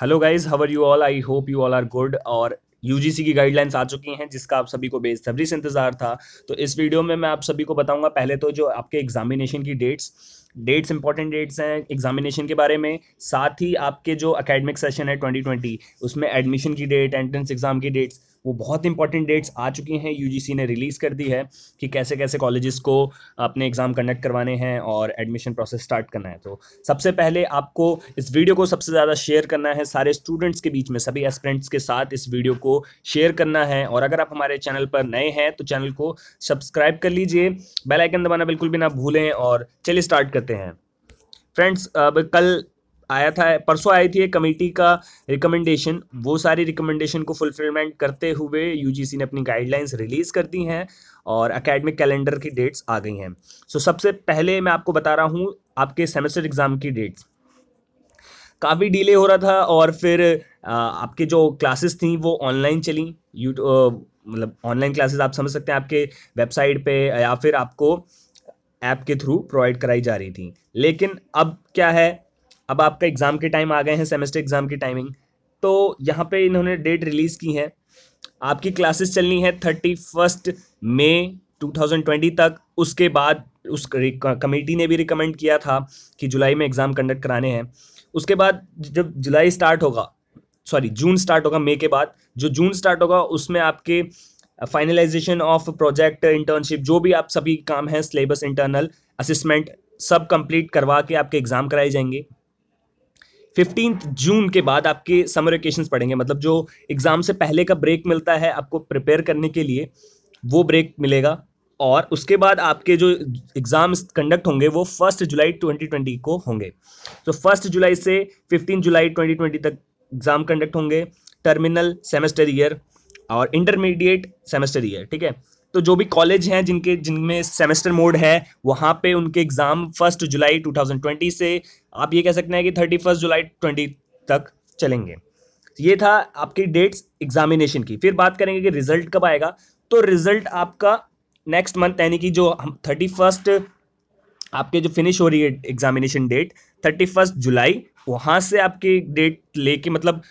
hello guys how are you all I hope you all are good और UGC की guidelines आ चुकी हैं जिसका आप सभी को बेसब्री से इंतजार था तो इस वीडियो में मैं आप सभी को बताऊंगा पहले तो जो आपके एग्जामिनेशन की डेट्स डेट्स इंपॉर्टेंट डेट्स हैं एग्जामिनेशन के बारे में साथ ही आपके जो अकेडमिक सेशन है 2020 उसमें एडमिशन की डेट एंट्रेंस एग्जाम की डेट्स वो बहुत इंपॉर्टेंट डेट्स आ चुकी हैं यू ने रिलीज़ कर दी है कि कैसे कैसे कॉलेजेस को अपने एग्ज़ाम कंडक्ट करवाने हैं और एडमिशन प्रोसेस स्टार्ट करना है तो सबसे पहले आपको इस वीडियो को सबसे ज़्यादा शेयर करना है सारे स्टूडेंट्स के बीच में सभी एस्पेरेंट्स के साथ इस वीडियो को शेयर करना है और अगर आप हमारे चैनल पर नए हैं तो चैनल को सब्सक्राइब कर लीजिए बेलाइकन दबाना बिल्कुल भी ना भूलें और चलिए स्टार्ट करते हैं फ्रेंड्स अब कल आया था परसों आई थी एक कमेटी का रिकमेंडेशन वो सारी रिकमेंडेशन को फुलफिलमेंट करते हुए यूजीसी ने अपनी गाइडलाइंस रिलीज़ कर दी हैं और अकेडमिक कैलेंडर की डेट्स आ गई हैं सो सबसे पहले मैं आपको बता रहा हूँ आपके सेमेस्टर एग्ज़ाम की डेट्स काफ़ी डिले हो रहा था और फिर आपके जो क्लासेस थी वो ऑनलाइन चली यू मतलब ऑनलाइन क्लासेस आप समझ सकते हैं आपके वेबसाइट पे या फिर आपको ऐप के थ्रू प्रोवाइड कराई जा रही थी लेकिन अब क्या है अब आपका एग्ज़ाम के टाइम आ गए हैं सेमेस्टर एग्ज़ाम की टाइमिंग तो यहाँ पे इन्होंने डेट रिलीज़ की है आपकी क्लासेस चलनी है थर्टी फर्स्ट थाउजेंड ट्वेंटी तक उसके बाद उस कमेटी ने भी रिकमेंड किया था कि जुलाई में एग्ज़ाम कंडक्ट कराने हैं उसके बाद जब जुलाई स्टार्ट होगा सॉरी जून स्टार्ट होगा मई के बाद जो जून स्टार्ट होगा उसमें आपके फाइनलाइजेशन ऑफ प्रोजेक्ट इंटर्नशिप जो भी आप सभी काम हैं सिलेबस इंटरनल असिस्मेंट सब कंप्लीट करवा के आपके एग्ज़ाम कराए जाएंगे फिफ्टीन जून के बाद आपके समर वेकेशन पड़ेंगे मतलब जो एग्ज़ाम से पहले का ब्रेक मिलता है आपको प्रिपेयर करने के लिए वो ब्रेक मिलेगा और उसके बाद आपके जो एग्ज़ाम्स कंडक्ट होंगे वो फर्स्ट जुलाई 2020 को होंगे तो फर्स्ट जुलाई से फिफ्टीन जुलाई 2020 तक एग्ज़ाम कंडक्ट होंगे टर्मिनल सेमेस्टर ईयर और इंटरमीडिएट सेमेस्टर ही है ठीक है तो जो भी कॉलेज हैं जिनके जिनमें सेमेस्टर मोड है वहाँ पे उनके एग्ज़ाम फर्स्ट जुलाई 2020 से आप ये कह सकते हैं कि थर्टी फर्स्ट जुलाई ट्वेंटी तक चलेंगे ये था आपकी डेट्स एग्जामिनेशन की फिर बात करेंगे कि रिजल्ट कब आएगा तो रिजल्ट आपका नेक्स्ट मंथ यानी कि जो हम थर्टी फर्स्ट आपके जो फिनिश हो रही है examination date thirty first July वहाँ से आपकी डेट लेके मतलब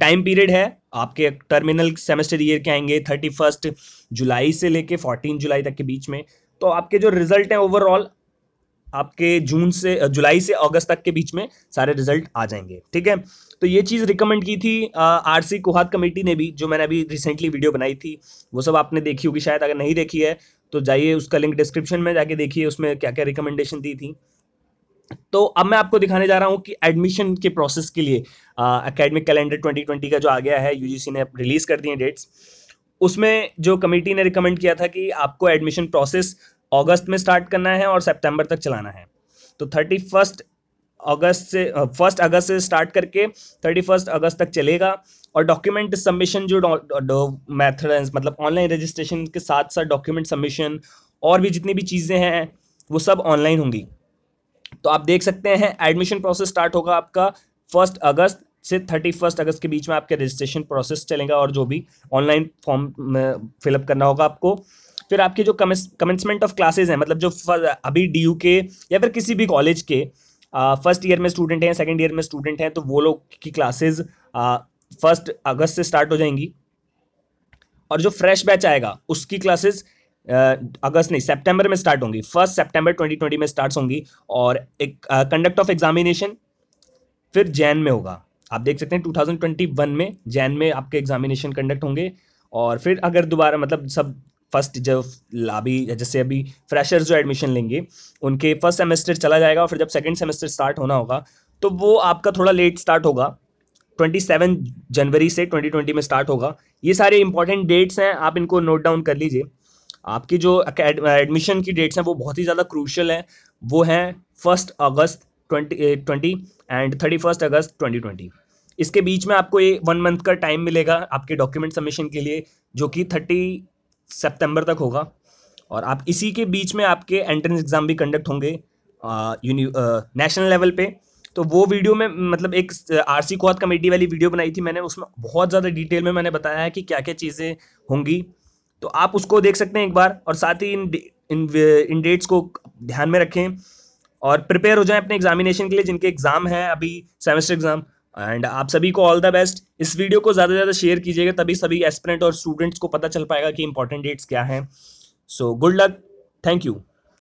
टाइम पीरियड है आपके टर्मिनल सेमेस्टर ईयर के आएंगे थर्टी फर्स्ट जुलाई से लेके फोर्टीन जुलाई तक के बीच में तो आपके जो रिजल्ट हैं ओवरऑल आपके जून से जुलाई से अगस्त तक के बीच में सारे रिजल्ट आ जाएंगे ठीक है तो ये चीज़ रिकमेंड की थी आर सी कुहात कमेटी ने भी जो मैंने अभी रिसेंटली वीडियो बनाई थी वो सब आपने देखी होगी शायद अगर नहीं देखी है तो जाइए उसका लिंक डिस्क्रिप्शन में जाके देखिए उसमें क्या क्या रिकमेंडेशन दी थी तो अब मैं आपको दिखाने जा रहा हूँ कि एडमिशन के प्रोसेस के लिए अकेडमिक कैलेंडर 2020 का जो आ गया है यूजीसी ने रिलीज़ कर दिए डेट्स उसमें जो कमेटी ने रिकमेंड किया था कि आपको एडमिशन प्रोसेस अगस्त में स्टार्ट करना है और सितंबर तक चलाना है तो थर्टी फर्स्ट अगस्त से फर्स्ट अगस्त से स्टार्ट करके थर्टी फर्स्ट अगस्त तक चलेगा और डॉक्यूमेंट सबमिशन जो मैथड मतलब ऑनलाइन रजिस्ट्रेशन के साथ साथ डॉक्यूमेंट सबमिशन और भी जितनी भी चीज़ें हैं वो सब ऑनलाइन होंगी तो आप देख सकते हैं एडमिशन प्रोसेस स्टार्ट होगा आपका फर्स्ट अगस्त से थर्टी फर्स्ट अगस्त के बीच में आपके रजिस्ट्रेशन प्रोसेस चलेगा और जो भी ऑनलाइन फॉर्म फिलअप करना होगा आपको फिर आपके जो कमेंसमेंट ऑफ क्लासेज हैं मतलब जो अभी डी के या फिर किसी भी कॉलेज के फर्स्ट ईयर में स्टूडेंट हैं सेकेंड ईयर में स्टूडेंट हैं तो वो लोग की क्लासेज फर्स्ट अगस्त से स्टार्ट हो जाएंगी और जो फ्रेश बैच आएगा उसकी क्लासेस अगस्त नहीं सितंबर में स्टार्ट होंगी फर्स्ट सितंबर 2020 में स्टार्ट होंगी और एक कंडक्ट ऑफ एग्जामिनेशन फिर जैन में होगा आप देख सकते हैं 2021 में जैन में आपके एग्जामिनेशन कंडक्ट होंगे और फिर अगर दोबारा मतलब सब फर्स्ट जब लाभी जैसे अभी फ्रेशर्स जो एडमिशन लेंगे उनके फर्स्ट सेमेस्टर चला जाएगा और फिर जब सेकेंड सेमेस्टर स्टार्ट होना होगा तो वो आपका थोड़ा लेट स्टार्ट होगा 27 जनवरी से 2020 में स्टार्ट होगा ये सारे इंपॉर्टेंट डेट्स हैं आप इनको नोट डाउन कर लीजिए आपकी जो एडमिशन की डेट्स हैं वो बहुत ही ज़्यादा क्रूशल हैं वो हैं first August twenty twenty and thirty first August twenty twenty इसके बीच में आपको ये वन मंथ का टाइम मिलेगा आपके डॉक्यूमेंट सबमिशन के लिए जो कि थर्टी सितंबर तक होगा और आप इसी के बीच में आपके एंट्रेंस एग्ज़ाम भी कंडक्ट होंगे नेशनल लेवल पे तो वो वीडियो में मतलब एक आर सी कमेटी वाली वीडियो बनाई थी मैंने उसमें बहुत ज़्यादा डिटेल में मैंने बताया है कि क्या क्या चीज़ें होंगी तो आप उसको देख सकते हैं एक बार और साथ ही इन इन इन डेट्स को ध्यान में रखें और प्रिपेयर हो जाएं अपने एग्जामिनेशन के लिए जिनके एग्ज़ाम हैं अभी सेमेस्टर एग्ज़ाम एंड आप सभी को ऑल द बेस्ट इस वीडियो को ज़्यादा से ज़्यादा शेयर कीजिएगा तभी सभी एस्परेंट और स्टूडेंट्स को पता चल पाएगा कि इंपॉर्टेंट डेट्स क्या हैं so good luck thank you